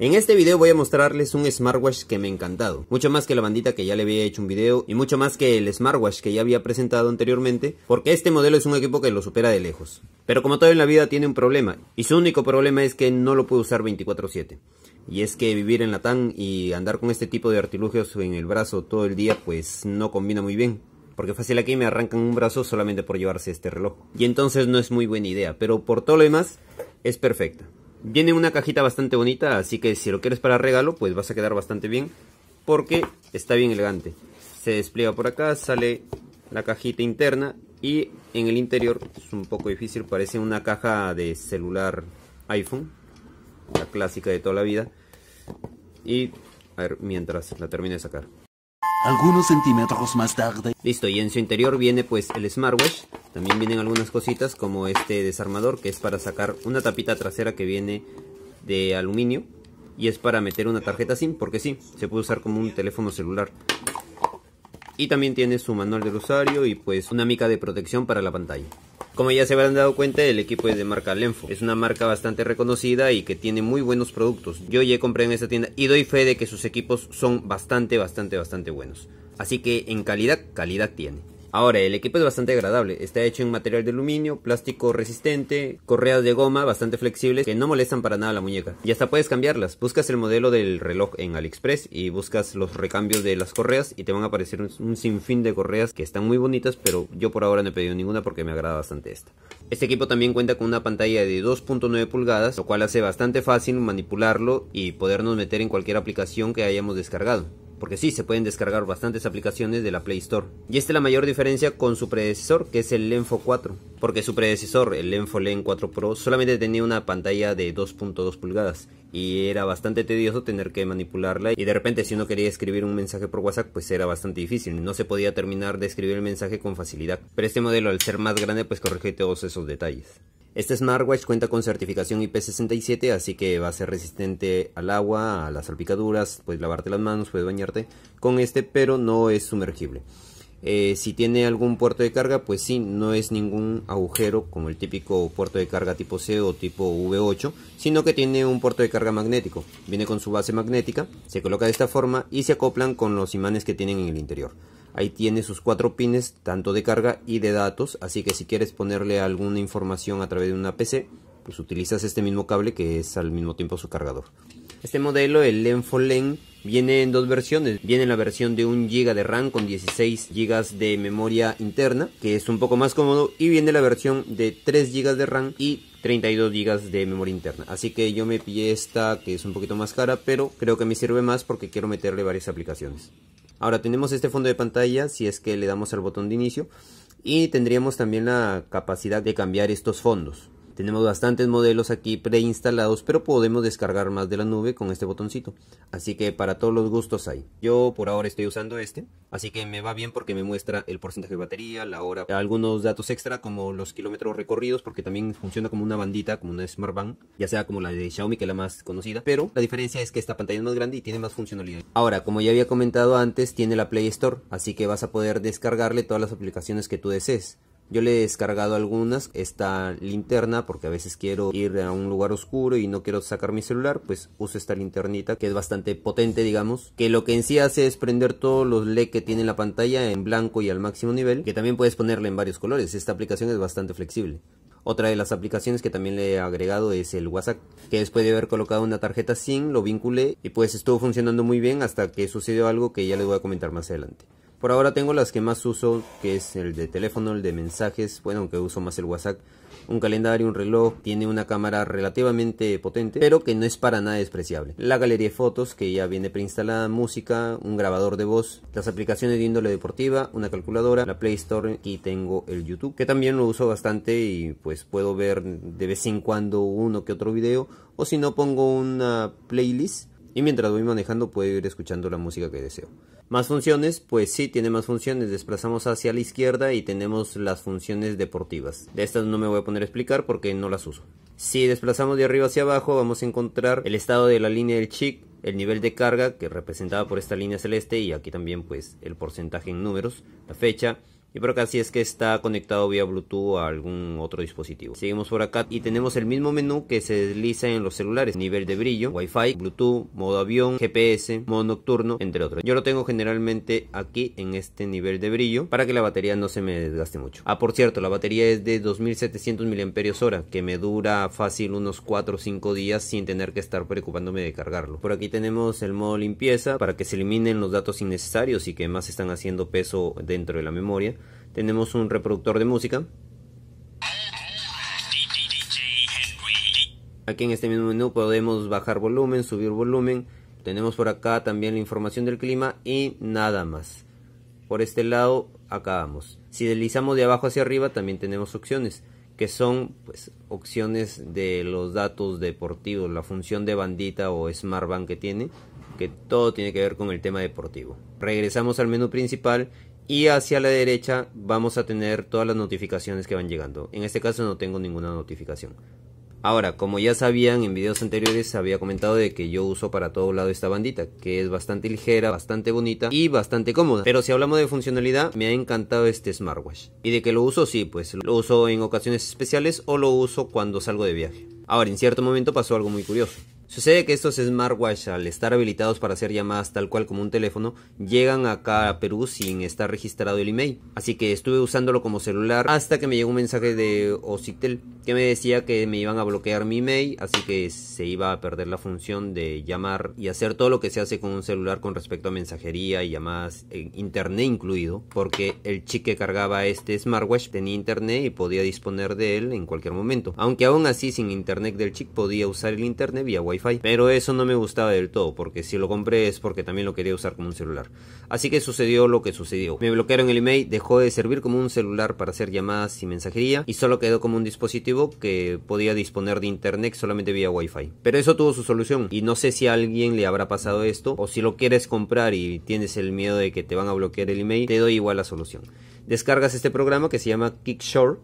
En este video voy a mostrarles un smartwatch que me ha encantado, mucho más que la bandita que ya le había hecho un video y mucho más que el smartwatch que ya había presentado anteriormente, porque este modelo es un equipo que lo supera de lejos. Pero como todo en la vida tiene un problema, y su único problema es que no lo puedo usar 24/7. Y es que vivir en la tan y andar con este tipo de artilugios en el brazo todo el día pues no combina muy bien porque fácil aquí me arrancan un brazo solamente por llevarse este reloj. Y entonces no es muy buena idea, pero por todo lo demás es perfecta. Viene una cajita bastante bonita, así que si lo quieres para regalo, pues vas a quedar bastante bien. Porque está bien elegante. Se despliega por acá, sale la cajita interna. Y en el interior, es un poco difícil, parece una caja de celular iPhone. La clásica de toda la vida. Y a ver, mientras la termine de sacar. Algunos centímetros más tarde. Listo, y en su interior viene pues el smartwatch. También vienen algunas cositas como este desarmador que es para sacar una tapita trasera que viene de aluminio y es para meter una tarjeta SIM porque sí, se puede usar como un teléfono celular. Y también tiene su manual de usuario y pues una mica de protección para la pantalla. Como ya se habrán dado cuenta, el equipo es de marca Lenfo. Es una marca bastante reconocida y que tiene muy buenos productos. Yo ya compré en esta tienda y doy fe de que sus equipos son bastante, bastante, bastante buenos. Así que en calidad, calidad tiene. Ahora, el equipo es bastante agradable. Está hecho en material de aluminio, plástico resistente, correas de goma bastante flexibles que no molestan para nada la muñeca. Y hasta puedes cambiarlas. Buscas el modelo del reloj en AliExpress y buscas los recambios de las correas y te van a aparecer un, sinfín de correas que están muy bonitas, pero yo por ahora no he pedido ninguna porque me agrada bastante esta. Este equipo también cuenta con una pantalla de 2.9 pulgadas, lo cual hace bastante fácil manipularlo y podernos meter en cualquier aplicación que hayamos descargado porque sí, se pueden descargar bastantes aplicaciones de la Play Store. Y esta es la mayor diferencia con su predecesor, que es el Lenfo 4, porque su predecesor, el Lenfo Len 4 Pro, solamente tenía una pantalla de 2.2 pulgadas, y era bastante tedioso tener que manipularla, y de repente si uno quería escribir un mensaje por WhatsApp, pues era bastante difícil, no se podía terminar de escribir el mensaje con facilidad. Pero este modelo, al ser más grande, pues corrige todos esos detalles. Este smartwatch cuenta con certificación IP67, así que va a ser resistente al agua, a las salpicaduras, puedes lavarte las manos, puedes bañarte con este, pero no es sumergible. Eh, si tiene algún puerto de carga, pues sí, no es ningún agujero como el típico puerto de carga tipo C o tipo V8, sino que tiene un puerto de carga magnético. Viene con su base magnética, se coloca de esta forma y se acoplan con los imanes que tienen en el interior. Ahí tiene sus cuatro pines, tanto de carga y de datos, así que si quieres ponerle alguna información a través de una PC, pues utilizas este mismo cable que es al mismo tiempo su cargador. Este modelo, el Len, viene en dos versiones. Viene la versión de 1 GB de RAM con 16 GB de memoria interna, que es un poco más cómodo, y viene la versión de 3 GB de RAM y 32 GB de memoria interna. Así que yo me pillé esta que es un poquito más cara, pero creo que me sirve más porque quiero meterle varias aplicaciones. Ahora tenemos este fondo de pantalla si es que le damos al botón de inicio y tendríamos también la capacidad de cambiar estos fondos. Tenemos bastantes modelos aquí preinstalados, pero podemos descargar más de la nube con este botoncito. Así que para todos los gustos hay. Yo por ahora estoy usando este, así que me va bien porque me muestra el porcentaje de batería, la hora, algunos datos extra como los kilómetros recorridos, porque también funciona como una bandita, como una Smart Band, ya sea como la de Xiaomi que es la más conocida, pero la diferencia es que esta pantalla es más grande y tiene más funcionalidad. Ahora, como ya había comentado antes, tiene la Play Store, así que vas a poder descargarle todas las aplicaciones que tú desees. Yo le he descargado algunas, esta linterna, porque a veces quiero ir a un lugar oscuro y no quiero sacar mi celular, pues uso esta linternita que es bastante potente, digamos, que lo que en sí hace es prender todos los LED que tiene la pantalla en blanco y al máximo nivel, que también puedes ponerle en varios colores, esta aplicación es bastante flexible. Otra de las aplicaciones que también le he agregado es el WhatsApp, que después de haber colocado una tarjeta SIM lo vinculé y pues estuvo funcionando muy bien hasta que sucedió algo que ya les voy a comentar más adelante. Por ahora tengo las que más uso, que es el de teléfono, el de mensajes, bueno, aunque uso más el WhatsApp, un calendario, un reloj, tiene una cámara relativamente potente, pero que no es para nada despreciable. La galería de fotos, que ya viene preinstalada, música, un grabador de voz, las aplicaciones de índole deportiva, una calculadora, la Play Store, y tengo el YouTube, que también lo uso bastante y pues puedo ver de vez en cuando uno que otro video, o si no pongo una playlist y mientras voy manejando puedo ir escuchando la música que deseo. Más funciones, pues sí, tiene más funciones, desplazamos hacia la izquierda y tenemos las funciones deportivas. De estas no me voy a poner a explicar porque no las uso. Si desplazamos de arriba hacia abajo vamos a encontrar el estado de la línea del chic, el nivel de carga que representaba por esta línea celeste y aquí también pues el porcentaje en números, la fecha, y por acá si es que está conectado vía Bluetooth a algún otro dispositivo. Seguimos por acá y tenemos el mismo menú que se desliza en los celulares. Nivel de brillo, Wi-Fi, Bluetooth, modo avión, GPS, modo nocturno, entre otros. Yo lo tengo generalmente aquí en este nivel de brillo para que la batería no se me desgaste mucho. Ah, por cierto, la batería es de 2700 mAh que me dura fácil unos 4 o 5 días sin tener que estar preocupándome de cargarlo. Por aquí tenemos el modo limpieza para que se eliminen los datos innecesarios y que más están haciendo peso dentro de la memoria tenemos un reproductor de música. Aquí en este mismo menú podemos bajar volumen, subir volumen. Tenemos por acá también la información del clima y nada más. Por este lado acabamos. Si deslizamos de abajo hacia arriba también tenemos opciones que son pues, opciones de los datos deportivos, la función de bandita o smart band que tiene, que todo tiene que ver con el tema deportivo. Regresamos al menú principal y hacia la derecha vamos a tener todas las notificaciones que van llegando. En este caso no tengo ninguna notificación. Ahora, como ya sabían en videos anteriores, había comentado de que yo uso para todo lado esta bandita, que es bastante ligera, bastante bonita y bastante cómoda. Pero si hablamos de funcionalidad, me ha encantado este smartwatch. Y de que lo uso, sí, pues lo uso en ocasiones especiales o lo uso cuando salgo de viaje. Ahora, en cierto momento pasó algo muy curioso. Sucede que estos smartwatches al estar habilitados para hacer llamadas tal cual como un teléfono, llegan acá a Perú sin estar registrado el email. Así que estuve usándolo como celular hasta que me llegó un mensaje de Ocitel que me decía que me iban a bloquear mi email, así que se iba a perder la función de llamar y hacer todo lo que se hace con un celular con respecto a mensajería y llamadas, en eh, internet incluido, porque el chick que cargaba este smartwatch tenía internet y podía disponer de él en cualquier momento. Aunque aún así sin internet del chick podía usar el internet vía wifi pero eso no me gustaba del todo, porque si lo compré es porque también lo quería usar como un celular. Así que sucedió lo que sucedió. Me bloquearon el email, dejó de servir como un celular para hacer llamadas y mensajería, y solo quedó como un dispositivo que podía disponer de internet solamente vía wifi Pero eso tuvo su solución, y no sé si a alguien le habrá pasado esto, o si lo quieres comprar y tienes el miedo de que te van a bloquear el email, te doy igual la solución. Descargas este programa que se llama Kickshore,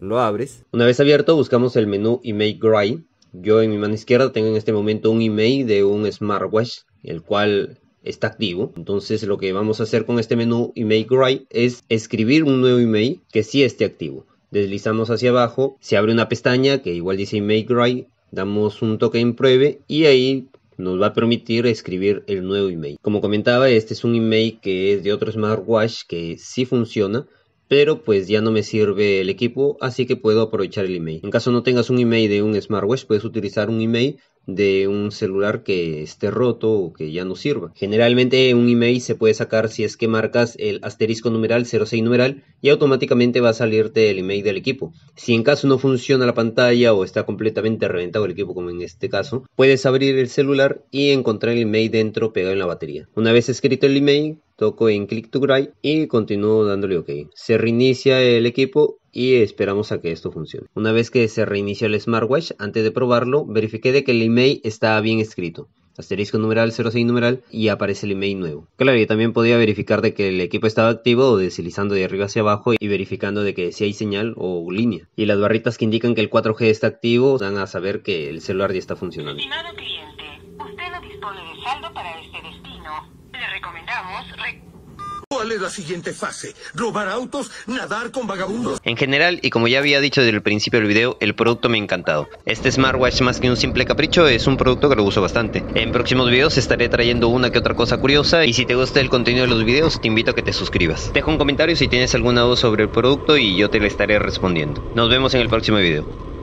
lo abres. Una vez abierto, buscamos el menú Email Grind yo en mi mano izquierda tengo en este momento un email de un smartwatch, el cual está activo. Entonces lo que vamos a hacer con este menú email write es escribir un nuevo email que sí esté activo. Deslizamos hacia abajo, se abre una pestaña que igual dice email write, damos un toque en pruebe y ahí nos va a permitir escribir el nuevo email. Como comentaba, este es un email que es de otro smartwatch que sí funciona pero pues ya no me sirve el equipo, así que puedo aprovechar el email. En caso no tengas un email de un smartwatch, puedes utilizar un email de un celular que esté roto o que ya no sirva. Generalmente un email se puede sacar si es que marcas el asterisco numeral 06 numeral y automáticamente va a salirte el email del equipo. Si en caso no funciona la pantalla o está completamente reventado el equipo como en este caso, puedes abrir el celular y encontrar el email dentro pegado en la batería. Una vez escrito el email, toco en click to write y continúo dándole ok. Se reinicia el equipo y esperamos a que esto funcione. Una vez que se reinicia el smartwatch, antes de probarlo, verifiqué de que el email está bien escrito. Asterisco numeral 06 numeral y aparece el email nuevo. Claro, y también podía verificar de que el equipo estaba activo o deslizando de arriba hacia abajo y verificando de que si hay señal o línea. Y las barritas que indican que el 4G está activo dan a saber que el celular ya está funcionando. usted no dispone de saldo para este recomendamos... ¿Cuál es la siguiente fase? ¿Robar autos? ¿Nadar con vagabundos? En general, y como ya había dicho desde el principio del video, el producto me ha encantado. Este smartwatch más que un simple capricho es un producto que lo uso bastante. En próximos videos estaré trayendo una que otra cosa curiosa y si te gusta el contenido de los videos te invito a que te suscribas. Deja un comentario si tienes alguna duda sobre el producto y yo te la estaré respondiendo. Nos vemos en el próximo video.